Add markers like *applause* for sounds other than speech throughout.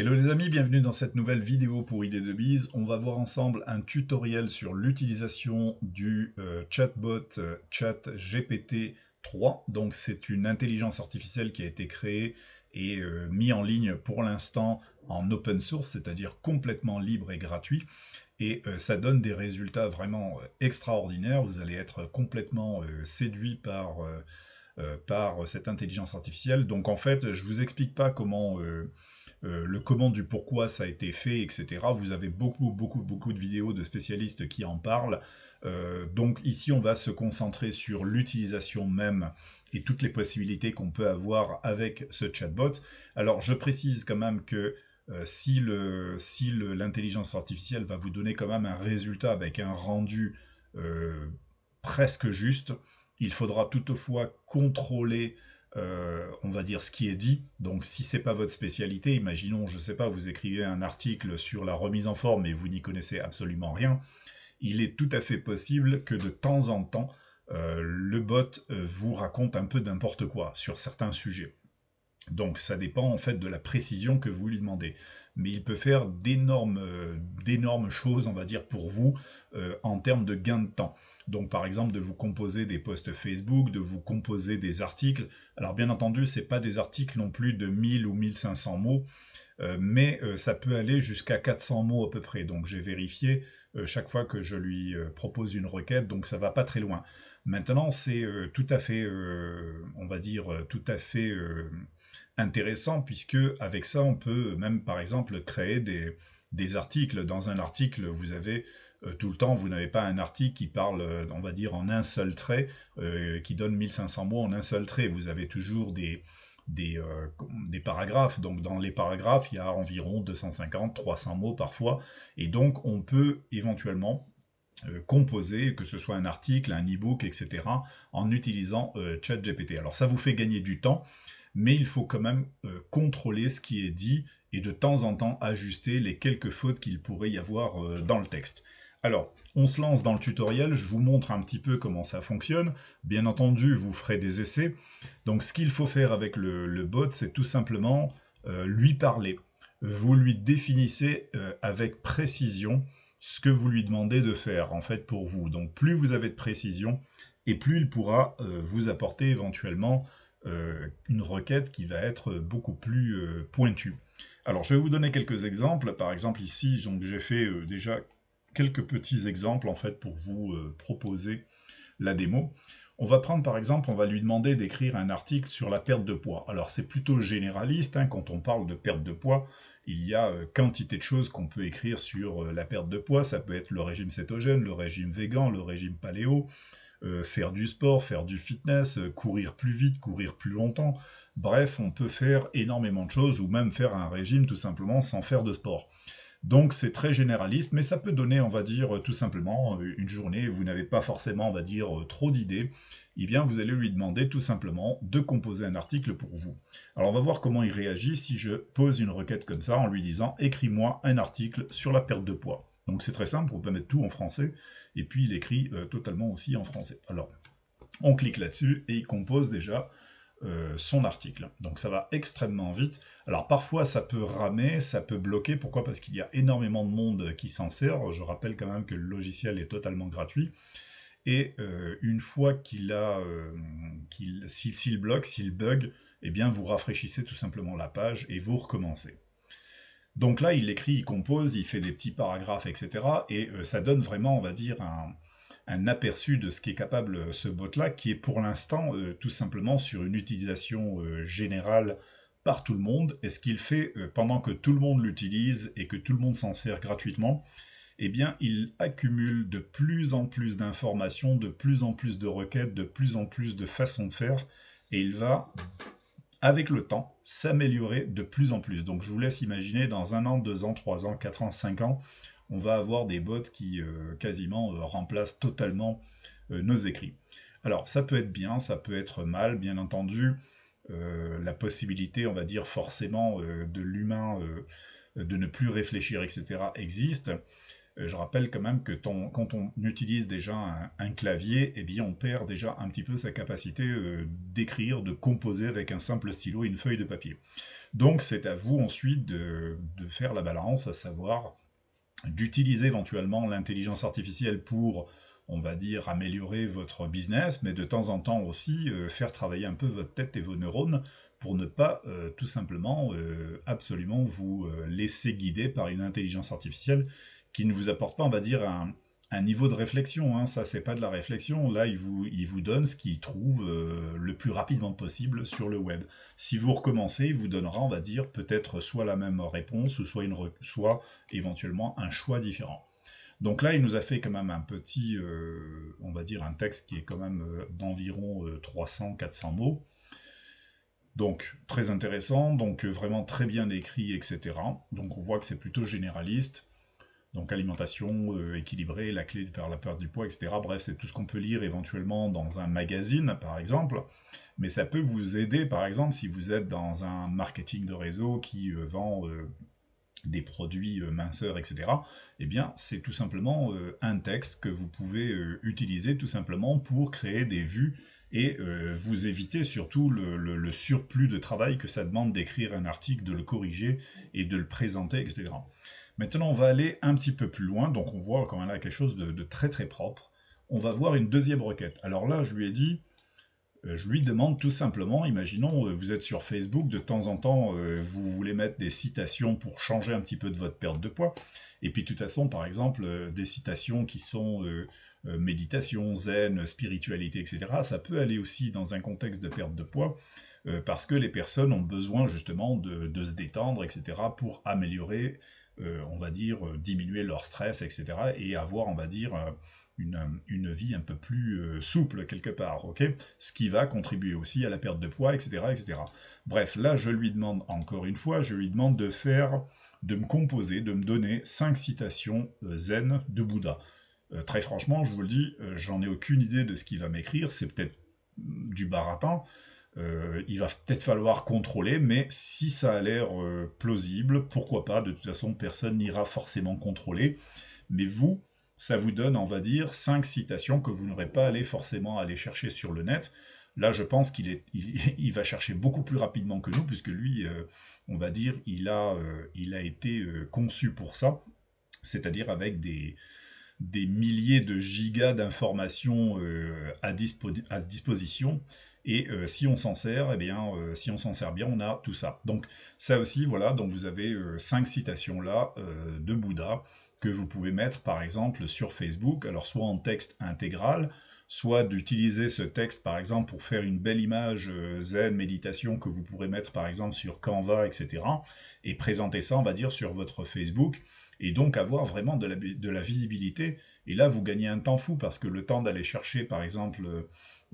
Hello les amis, bienvenue dans cette nouvelle vidéo pour Idées de bise. On va voir ensemble un tutoriel sur l'utilisation du euh, chatbot euh, ChatGPT 3. Donc c'est une intelligence artificielle qui a été créée et euh, mise en ligne pour l'instant en open source, c'est-à-dire complètement libre et gratuit. Et ça donne des résultats vraiment extraordinaires. Vous allez être complètement séduit par, par cette intelligence artificielle. Donc en fait, je ne vous explique pas comment... Euh, le comment du pourquoi ça a été fait, etc. Vous avez beaucoup, beaucoup, beaucoup de vidéos de spécialistes qui en parlent. Euh, donc ici, on va se concentrer sur l'utilisation même et toutes les possibilités qu'on peut avoir avec ce chatbot. Alors, je précise quand même que euh, si l'intelligence artificielle va vous donner quand même un résultat avec un rendu presque juste, il faudra toutefois contrôler euh, on va dire, ce qui est dit. Donc si c'est pas votre spécialité, imaginons, je ne sais pas, vous écrivez un article sur la remise en forme et vous n'y connaissez absolument rien, il est tout à fait possible que de temps en temps, euh, le bot euh, vous raconte un peu n'importe quoi sur certains sujets. Donc ça dépend en fait de la précision que vous lui demandez. Mais il peut faire d'énormes, euh, choses, on va dire, pour vous euh, en termes de gain de temps. Donc par exemple de vous composer des posts Facebook, de vous composer des articles. Alors bien entendu, ce n'est pas des articles non plus de 1000 ou 1500 mots, euh, mais ça peut aller jusqu'à 400 mots à peu près. Donc j'ai vérifié chaque fois que je lui propose une requête, donc ça va pas très loin. Maintenant, c'est tout à fait, on va dire, tout à fait intéressant puisque avec ça, on peut même par exemple créer des, des articles. Dans un article, vous avez euh, tout le temps, vous n'avez pas un article qui parle, euh, on va dire, en un seul trait, euh, qui donne 1500 mots en un seul trait. Vous avez toujours des, des, des paragraphes. Donc, dans les paragraphes, il y a environ 250, 300 mots parfois. Et donc, on peut éventuellement composer, que ce soit un article, un ebook etc., en utilisant ChatGPT. Alors ça vous fait gagner du temps, mais il faut quand même euh, contrôler ce qui est dit et de temps en temps ajuster les quelques fautes qu'il pourrait y avoir euh, dans le texte. Alors, on se lance dans le tutoriel, je vous montre un petit peu comment ça fonctionne. Bien entendu, vous ferez des essais. Donc, ce qu'il faut faire avec le, bot, c'est tout simplement euh, lui parler. Vous lui définissez avec précision ce que vous lui demandez de faire, en fait, pour vous. Donc, plus vous avez de précision, et plus il pourra vous apporter éventuellement euh, une requête qui va être beaucoup plus euh, pointue. Alors je vais vous donner quelques exemples. Par exemple ici, j'ai fait euh, déjà quelques petits exemples en fait pour vous proposer la démo. On va prendre par exemple, on va lui demander d'écrire un article sur la perte de poids. Alors c'est plutôt généraliste, hein. quand on parle de perte de poids, il y a quantité de choses qu'on peut écrire sur la perte de poids. Ça peut être le régime cétogène, le régime végan, le régime paléo, euh, faire du sport, faire du fitness, euh, courir plus vite, courir plus longtemps. Bref, on peut faire énormément de choses ou même faire un régime tout simplement sans faire de sport. Donc c'est très généraliste, mais ça peut donner, on va dire, euh, tout simplement, une journée où vous n'avez pas forcément, on va dire, trop d'idées, eh bien vous allez lui demander tout simplement de composer un article pour vous. Alors on va voir comment il réagit si je pose une requête comme ça en lui disant écris-moi un article sur la perte de poids. Donc c'est très simple, on peut mettre tout en français, et puis il écrit euh, totalement aussi en français. Alors, on clique là-dessus, et il compose déjà euh, son article. Donc ça va extrêmement vite. Alors parfois ça peut ramer, ça peut bloquer, pourquoi Parce qu'il y a énormément de monde qui s'en sert. Je rappelle quand même que le logiciel est totalement gratuit. Et euh, une fois qu'il a, qu'il, s'il bloque, s'il bug, eh bien vous rafraîchissez tout simplement la page et vous recommencez. Donc là, il écrit, il compose, il fait des petits paragraphes, etc. Et euh, ça donne vraiment, on va dire, un, aperçu de ce qu'est capable euh, ce bot-là, qui est pour l'instant euh, tout simplement sur une utilisation générale par tout le monde. Et ce qu'il fait pendant que tout le monde l'utilise et que tout le monde s'en sert gratuitement, eh bien, il accumule de plus en plus d'informations, de plus en plus de requêtes, de plus en plus de façons de faire, et il va avec le temps, s'améliorer de plus en plus. Donc je vous laisse imaginer dans un an, deux ans, trois ans, quatre ans, cinq ans, on va avoir des bots qui euh, quasiment euh, remplacent totalement euh, nos écrits. Alors ça peut être bien, ça peut être mal, bien entendu. la possibilité, on va dire forcément, de l'humain de ne plus réfléchir, etc., existe. Euh, je rappelle quand même que quand on utilise déjà un, clavier, eh bien on perd déjà un petit peu sa capacité euh, d'écrire, de composer avec un simple stylo et une feuille de papier. Donc c'est à vous ensuite de, faire la balance, à savoir d'utiliser éventuellement l'intelligence artificielle pour on va dire, améliorer votre business, mais de temps en temps aussi euh, faire travailler un peu votre tête et vos neurones pour ne pas euh, tout simplement euh, absolument vous euh, laisser guider par une intelligence artificielle qui ne vous apporte pas, on va dire, un, niveau de réflexion. Hein. Ça, c'est pas de la réflexion. Là, il vous, il vous donne ce qu'il trouve le plus rapidement possible sur le web. Si vous recommencez, il vous donnera, on va dire, peut-être soit la même réponse, soit, une, soit éventuellement un choix différent. Donc là, il nous a fait quand même un petit, on va dire, un texte qui est quand même d'environ 300-400 mots donc très intéressant, donc euh, vraiment très bien écrit, etc. Donc on voit que c'est plutôt généraliste. Donc alimentation euh, équilibrée, la clé vers la peur du poids, etc. Bref, c'est tout ce qu'on peut lire éventuellement dans un magazine, par exemple. Mais ça peut vous aider, par exemple, si vous êtes dans un marketing de réseau qui euh, vend des produits minceurs, etc. Eh bien, c'est tout simplement un texte que vous pouvez utiliser tout simplement pour créer des vues et euh, vous évitez surtout le, surplus de travail que ça demande d'écrire un article, de le corriger et de le présenter, etc. Maintenant, on va aller un petit peu plus loin, donc on voit quand même là quelque chose de très très propre. On va voir une deuxième requête. Alors là, je lui ai dit, euh, je lui demande tout simplement, imaginons, euh, vous êtes sur Facebook, de temps en temps, vous voulez mettre des citations pour changer un petit peu de votre perte de poids. Et puis de toute façon, par exemple, euh, des citations qui sont euh, euh, méditation, zen, spiritualité, etc., ça peut aller aussi dans un contexte de perte de poids, parce que les personnes ont besoin justement de, se détendre, etc., pour améliorer, on va dire, diminuer leur stress, etc., et avoir, on va dire, une, vie un peu plus souple quelque part, ok Ce qui va contribuer aussi à la perte de poids, etc., etc. Bref, là, je lui demande encore une fois, je lui demande de faire de me composer, de me donner cinq citations euh, zen de Bouddha. Euh, très franchement, je vous le dis, euh, j'en ai aucune idée de ce qu'il va m'écrire, c'est peut-être mm, du baratin. il va peut-être falloir contrôler, mais si ça a l'air plausible, pourquoi pas De toute façon, personne n'ira forcément contrôler. Mais vous, ça vous donne, on va dire, cinq citations que vous n'aurez pas allé forcément aller chercher sur le net. Là, je pense qu'il *laughs* il, va chercher beaucoup plus rapidement que nous, puisque lui, euh, on va dire, il a, euh, été euh, conçu pour ça, c'est-à-dire avec des, milliers de gigas d'informations à, disposition. Et si on s'en sert, eh bien, si on s'en sert bien, on a tout ça. Donc ça aussi, voilà. Donc vous avez cinq citations là de Bouddha que vous pouvez mettre, par exemple, sur Facebook. Alors soit en texte intégral soit d'utiliser ce texte par exemple pour faire une belle image euh, zen méditation que vous pourrez mettre par exemple sur Canva, etc. et présenter ça, on va dire, sur votre Facebook et donc avoir vraiment de la, de la visibilité. Et là, vous gagnez un temps fou parce que le temps d'aller chercher par exemple euh,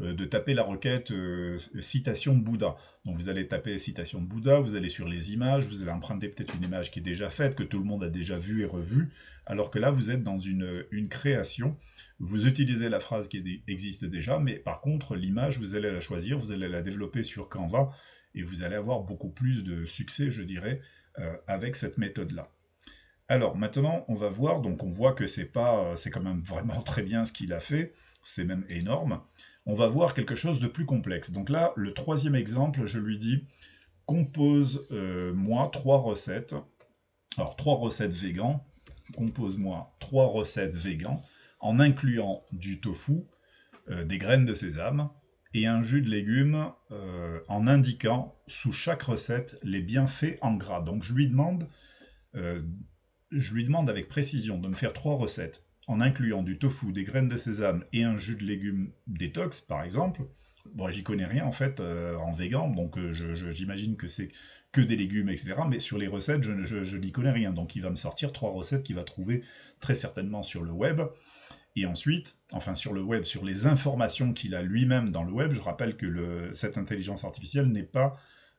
euh, de taper la requête euh, citation Bouddha. Donc vous allez taper citation Bouddha, vous allez sur les images, vous allez emprunter peut-être une image qui est déjà faite, que tout le monde a déjà vue et revue, alors que là vous êtes dans une, une création, vous utilisez la phrase qui existe déjà, mais par contre l'image vous allez la choisir, vous allez la développer sur Canva, et vous allez avoir beaucoup plus de succès, je dirais, euh, avec cette méthode-là. Alors maintenant, on va voir, donc on voit que c'est pas, c'est quand même vraiment *laughs* très bien ce qu'il a fait, c'est même énorme on va voir quelque chose de plus complexe. Donc là, le troisième exemple, je lui dis, compose-moi euh, trois recettes. Alors, trois recettes véganes, Compose-moi trois recettes véganes, en incluant du tofu, euh, des graines de sésame et un jus de légumes euh, en indiquant sous chaque recette les bienfaits en gras. Donc je lui demande, je lui demande avec précision de me faire trois recettes en incluant du tofu, des graines de sésame et un jus de légumes détox, par exemple. Bon, j'y connais rien en fait euh, en végan, donc euh, j'imagine que c'est que des légumes, etc. Mais sur les recettes, je, n'y connais rien. Donc il va me sortir trois recettes qu'il va trouver très certainement sur le web. Et ensuite, enfin sur le web, sur les informations qu'il a lui-même dans le web, je rappelle que cette intelligence artificielle n'est pas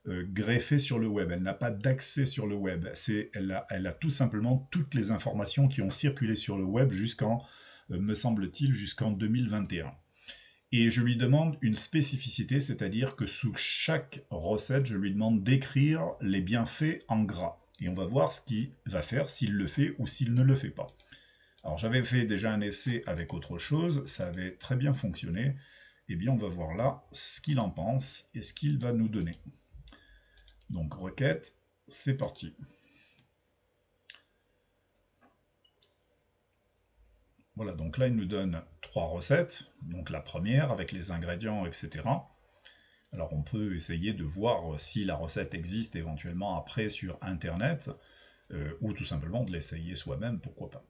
euh, greffée sur le web, elle n'a pas d'accès sur le web, c'est, elle, a, tout simplement toutes les informations qui ont circulé sur le web jusqu'en, euh, me semble-t-il, jusqu'en 2021. Et je lui demande une spécificité, c'est-à-dire que sous chaque recette, je lui demande d'écrire les bienfaits en gras. Et on va voir ce qu'il va faire, s'il le fait ou s'il ne le fait pas. Alors j'avais fait déjà un essai avec autre chose, ça avait très bien fonctionné. Eh bien on va voir là ce qu'il en pense et ce qu'il va nous donner. Donc requête, c'est parti. Voilà, donc là, il nous donne trois recettes. Donc la première avec les ingrédients, etc. Alors on peut essayer de voir si la recette existe éventuellement après sur Internet, euh, ou tout simplement de l'essayer soi-même, pourquoi pas.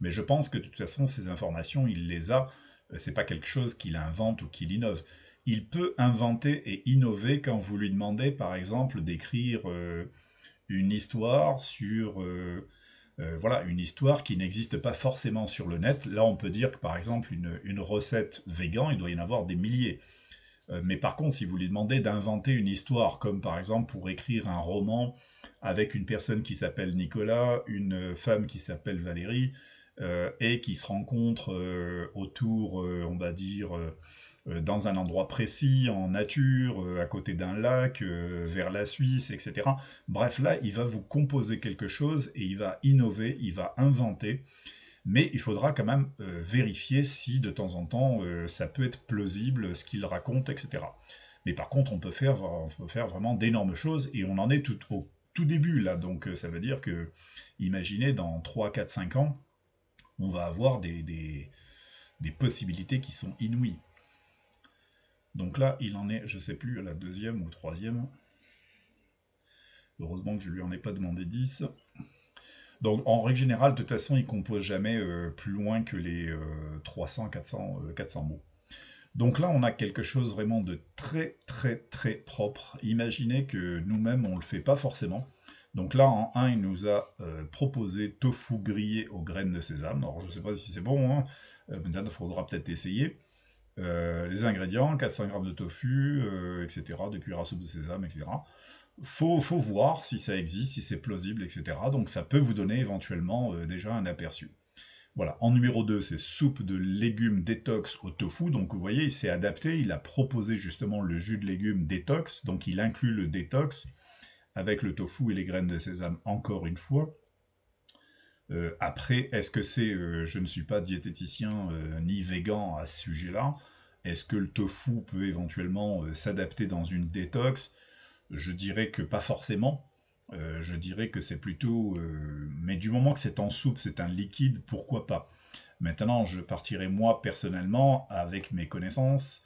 Mais je pense que de toute façon, ces informations, il les a. Euh, c'est pas quelque chose qu'il invente ou qu'il innove il peut inventer et innover quand vous lui demandez, par exemple, d'écrire euh, une histoire sur... Euh, euh, voilà, une histoire qui n'existe pas forcément sur le net. Là, on peut dire que, par exemple, une, recette vegan, il doit y en avoir des milliers. mais par contre, si vous lui demandez d'inventer une histoire, comme par exemple pour écrire un roman avec une personne qui s'appelle Nicolas, une femme qui s'appelle Valérie, et qui se rencontrent autour, on va dire euh, dans un endroit précis, en nature, euh, à côté d'un lac, euh, vers la Suisse, etc. Bref, là, il va vous composer quelque chose et il va innover, il va inventer. Mais il faudra quand même vérifier si de temps en temps ça peut être plausible ce qu'il raconte, etc. Mais par contre, on peut faire, faire vraiment d'énormes choses et on en est tout au tout début là. Donc ça veut dire que, imaginez, dans 3, 4, 5 ans, on va avoir des, des possibilités qui sont inouïes. Donc là, il en est, je ne sais plus, à la deuxième ou troisième. Heureusement que je ne lui en ai pas demandé 10. Donc en règle générale, de toute façon, il compose jamais euh, plus loin que les 300, euh, 400, euh, mots. Donc là, on a quelque chose vraiment de très, très, très propre. Imaginez que nous-mêmes, on ne le fait pas forcément. Donc là, en 1, il nous a proposé tofu grillé aux graines de sésame. Alors, je ne sais pas si c'est bon, Il hein. faudra peut-être essayer. Euh, les ingrédients, 400 g de tofu, euh, etc., à soupe de sésame, etc. Faut, faut voir si ça existe, si c'est plausible, etc. Donc ça peut vous donner éventuellement euh, déjà un aperçu. Voilà, en numéro 2, c'est soupe de légumes détox au tofu. Donc vous voyez, il s'est adapté, il a proposé justement le jus de légumes détox, donc il inclut le détox avec le tofu et les graines de sésame encore une fois. Euh, après, est-ce que c'est euh, je ne suis pas diététicien euh, ni végan à ce sujet-là Est-ce que le tofu peut éventuellement s'adapter dans une détox Je dirais que pas forcément. je dirais que c'est plutôt... mais du moment que c'est en soupe, c'est un liquide, pourquoi pas Maintenant, je partirai moi personnellement avec mes connaissances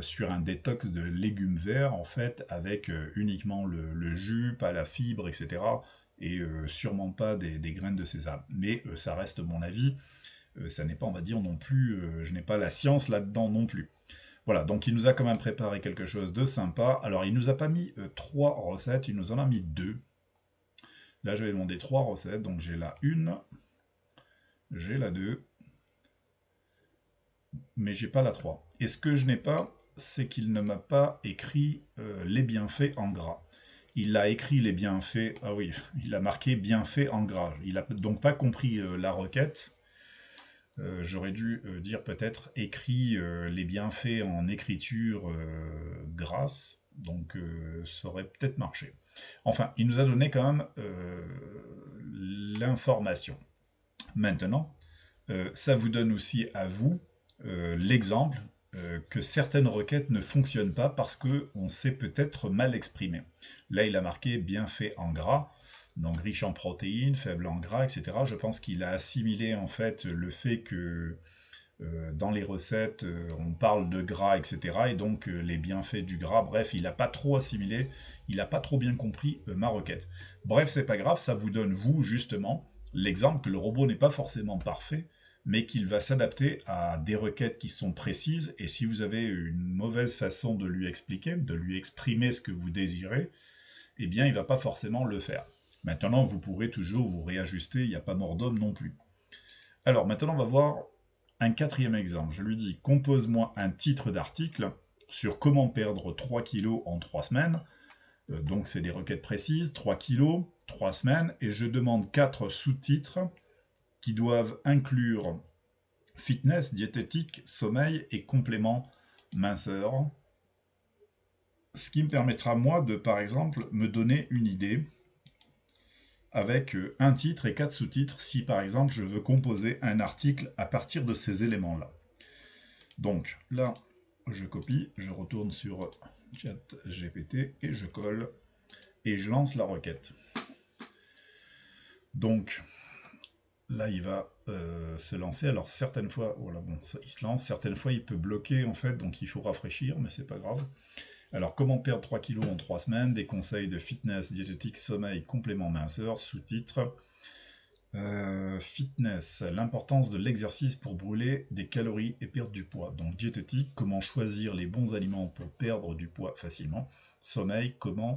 sur un détox de légumes verts en fait avec uniquement le, le, jus, pas la fibre, etc et euh, sûrement pas des, graines de sésame. Mais euh, ça reste mon avis. Euh, ça n'est pas, on va dire, non plus, je n'ai pas la science là-dedans non plus. Voilà, donc il nous a quand même préparé quelque chose de sympa. Alors, il nous a pas mis trois recettes, il nous en a mis deux. Là, je vais demander trois recettes. Donc, j'ai la une, j'ai la deux, mais j'ai pas la trois. Et ce que je n'ai pas, c'est qu'il ne m'a pas écrit les bienfaits en gras il a écrit les bienfaits. Ah oui, *laughs* il a marqué bienfaits en gras. Il n'a donc pas compris euh, la requête. Euh, j'aurais dû euh, dire peut-être écrit les bienfaits en écriture grasse. Donc ça aurait peut-être marché. Enfin, il nous a donné quand même l'information. Maintenant, ça vous donne aussi à vous l'exemple euh, que certaines requêtes ne fonctionnent pas parce qu'on s'est peut-être mal exprimé. Là, il a marqué bien fait en gras, donc riche en protéines, faible en gras, etc. Je pense qu'il a assimilé en fait le fait que euh, dans les recettes, euh, on parle de gras, etc. Et donc les bienfaits du gras, bref, il n'a pas trop assimilé, il n'a pas trop bien compris ma requête. Bref, c'est pas grave, ça vous donne, vous, justement, l'exemple que le robot n'est pas forcément parfait, mais qu'il va s'adapter à des requêtes qui sont précises, et si vous avez une mauvaise façon de lui expliquer, de lui exprimer ce que vous désirez, eh bien il ne va pas forcément le faire. Maintenant, vous pourrez toujours vous réajuster, il n'y a pas mort d'homme non plus. Alors maintenant, on va voir un quatrième exemple. Je lui dis, compose-moi un titre d'article sur comment perdre 3 kilos en 3 semaines. Euh, donc c'est des requêtes précises, 3 kilos, 3 semaines, et je demande 4 sous-titres qui doivent inclure fitness, diététique, sommeil et complément minceur. Ce qui me permettra, moi, de, par exemple, me donner une idée avec euh, un titre et quatre sous-titres si, par exemple, je veux composer un article à partir de ces éléments-là. Donc, là, je copie, je retourne sur chat GPT et je colle et je lance la requête. Donc, là il va euh, se lancer. Alors certaines fois, voilà, bon, il se lance, certaines fois il peut bloquer en fait, donc il faut rafraîchir, mais c'est pas grave. Alors comment perdre 3 kilos en 3 semaines Des conseils de fitness, diététique, sommeil, complément minceur, sous-titre. Euh, fitness, l'importance de l'exercice pour brûler des calories et perdre du poids. Donc diététique, comment choisir les bons aliments pour perdre du poids facilement. Sommeil, comment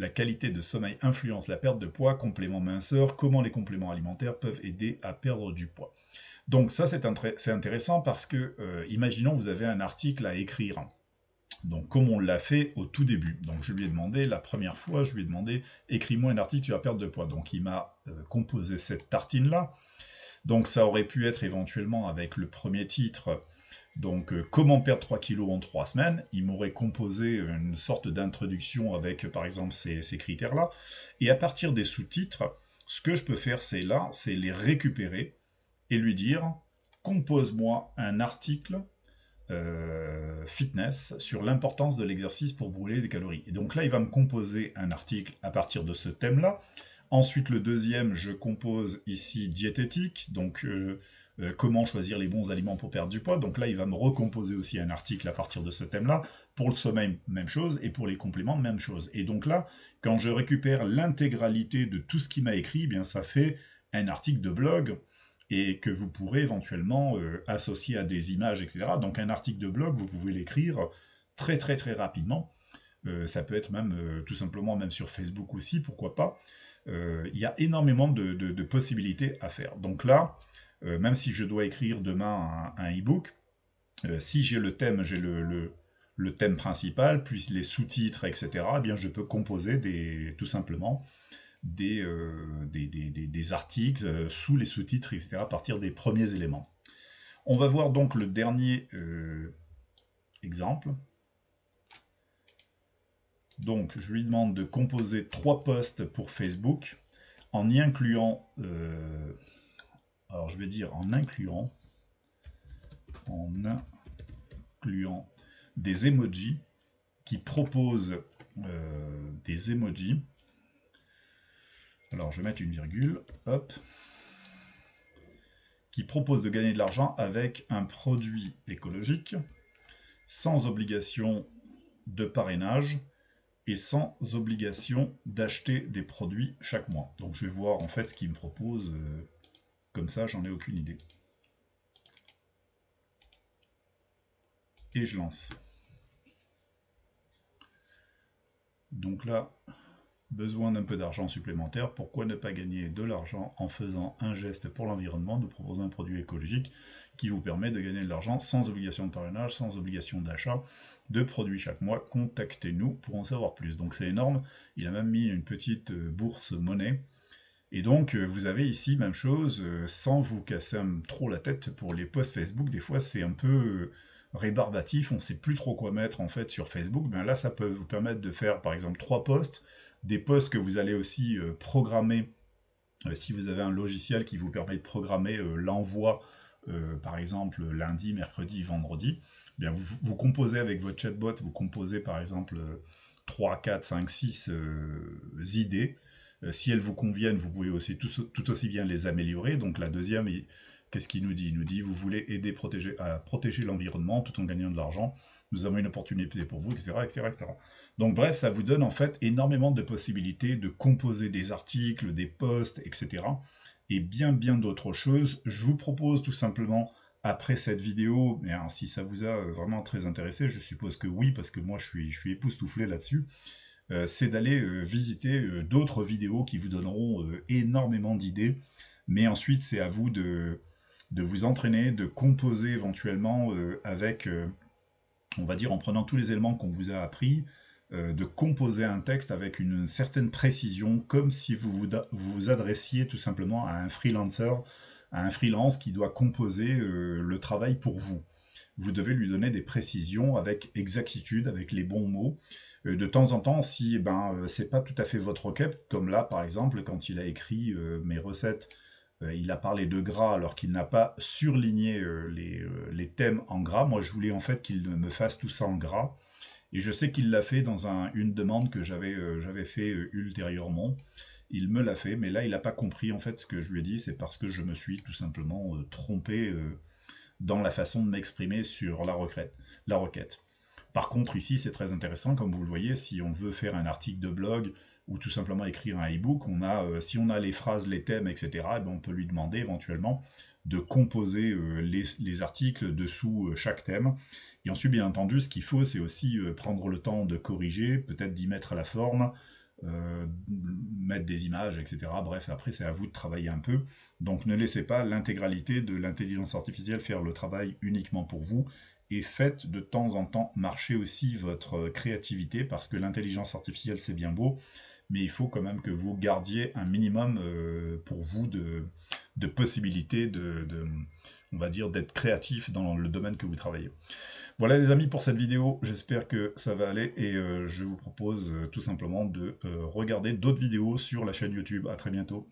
la qualité de sommeil influence la perte de poids, compléments minceur, comment les compléments alimentaires peuvent aider à perdre du poids. Donc ça c'est intéressant parce que euh, imaginons vous avez un article à écrire. Donc comme on l'a fait au tout début. Donc je lui ai demandé, la première fois, je lui ai demandé, écris-moi un article, tu vas perdre de poids. Donc il m'a euh, composé cette tartine-là. Donc ça aurait pu être éventuellement avec le premier titre, donc euh, comment perdre 3 kilos en 3 semaines, il m'aurait composé une sorte d'introduction avec par exemple ces, critères-là. Et à partir des sous-titres, ce que je peux faire c'est là, c'est les récupérer et lui dire compose-moi un article euh, fitness sur l'importance de l'exercice pour brûler des calories. Et donc là, il va me composer un article à partir de ce thème-là, Ensuite, le deuxième, je compose ici diététique, donc euh, euh, comment choisir les bons aliments pour perdre du poids. Donc là, il va me recomposer aussi un article à partir de ce thème-là. Pour le sommeil, même chose, et pour les compléments, même chose. Et donc là, quand je récupère l'intégralité de tout ce qu'il m'a écrit, eh bien ça fait un article de blog et que vous pourrez éventuellement euh, associer à des images, etc. Donc un article de blog, vous pouvez l'écrire très très très rapidement. ça peut être même tout simplement même sur Facebook aussi, pourquoi pas. Euh, il y a énormément de, possibilités à faire. Donc là, euh, même si je dois écrire demain un, e-book, euh, si j'ai le thème, j'ai le, thème principal, puis les sous-titres, etc., eh bien je peux composer tout simplement des, articles sous les sous-titres, etc., à partir des premiers éléments. On va voir donc le dernier exemple. Donc, je lui demande de composer trois posts pour Facebook en y incluant, euh, alors je vais dire en incluant, en incluant des emojis qui proposent euh, des emojis. Alors, je vais mettre une virgule, hop, qui propose de gagner de l'argent avec un produit écologique sans obligation de parrainage et sans obligation d'acheter des produits chaque mois. Donc je vais voir en fait ce qu'il me propose, euh, comme ça j'en ai aucune idée. Et je lance. Donc là, besoin d'un peu d'argent supplémentaire, pourquoi ne pas gagner de l'argent en faisant un geste pour l'environnement, de proposer un produit écologique qui vous permet de gagner de l'argent sans obligation de parrainage, sans obligation d'achat de produits chaque mois. Contactez-nous pour en savoir plus. Donc c'est énorme. Il a même mis une petite euh, bourse monnaie. Et donc, euh, vous avez ici, même chose, euh, sans vous casser trop la tête pour les posts Facebook. Des fois, c'est un peu rébarbatif, on ne sait plus trop quoi mettre en fait sur Facebook. Ben là, ça peut vous permettre de faire, par exemple, trois posts, des posts que vous allez aussi programmer. si vous avez un logiciel qui vous permet de programmer l'envoi euh, par exemple lundi, mercredi, vendredi, bien vous, composez avec votre chatbot, vous composez par exemple 3, 4, 5, 6 idées. Euh, si elles vous conviennent, vous pouvez aussi tout, aussi bien les améliorer. Donc la deuxième, qu'est-ce qu'il nous dit Il nous dit, vous voulez aider protéger, à protéger l'environnement tout en gagnant de l'argent. Nous avons une opportunité pour vous, etc., etc., etc. Donc bref, ça vous donne en fait énormément de possibilités de composer des articles, des posts, etc et bien bien d'autres choses. Je vous propose tout simplement après cette vidéo, mais si ça vous a euh, vraiment très intéressé, je suppose que oui, parce que moi je suis, je époustouflé là-dessus, euh, c'est d'aller euh, visiter d'autres vidéos qui vous donneront énormément d'idées, mais ensuite c'est à vous de, de, vous entraîner, de composer éventuellement avec, on va dire en prenant tous les éléments qu'on vous a appris, euh, de composer un texte avec une certaine précision, comme si vous vous, adressiez tout simplement à un freelancer, à un freelance qui doit composer euh, le travail pour vous. Vous devez lui donner des précisions avec exactitude, avec les bons mots. Euh, de temps en temps, si eh ben n'est pas tout à fait votre requête, comme là par exemple quand il a écrit mes recettes, il a parlé de gras alors qu'il n'a pas surligné les, les, thèmes en gras. Moi, je voulais en fait qu'il me fasse tout ça en gras. Et je sais qu'il l'a fait dans une demande que j'avais euh, j'avais fait euh, ultérieurement. Il me l'a fait, mais là, il n'a pas compris en fait ce que je lui ai dit. C'est parce que je me suis tout simplement euh, trompé dans la façon de m'exprimer sur la, requête. la Par contre, ici, c'est très intéressant. Comme vous le voyez, si on veut faire un article de blog ou tout simplement écrire un e-book, on a, si on a les phrases, les thèmes, etc., eh ben, on peut lui demander éventuellement de composer euh, les, articles dessous euh, chaque thème. Et ensuite, bien entendu, ce qu'il faut, c'est aussi euh, prendre le temps de corriger, peut-être d'y mettre la forme, mettre des images, etc. Bref, après, c'est à vous de travailler un peu. Donc, ne laissez pas l'intégralité de l'intelligence artificielle faire le travail uniquement pour vous. Et faites de temps en temps marcher aussi votre créativité, parce que l'intelligence artificielle, c'est bien beau, mais il faut quand même que vous gardiez un minimum euh, pour vous de, de possibilités de, on va dire, d'être créatif dans le domaine que vous travaillez. Voilà les amis pour cette vidéo, j'espère que ça va aller et euh, je vous propose euh, tout simplement de regarder d'autres vidéos sur la chaîne YouTube. À très bientôt.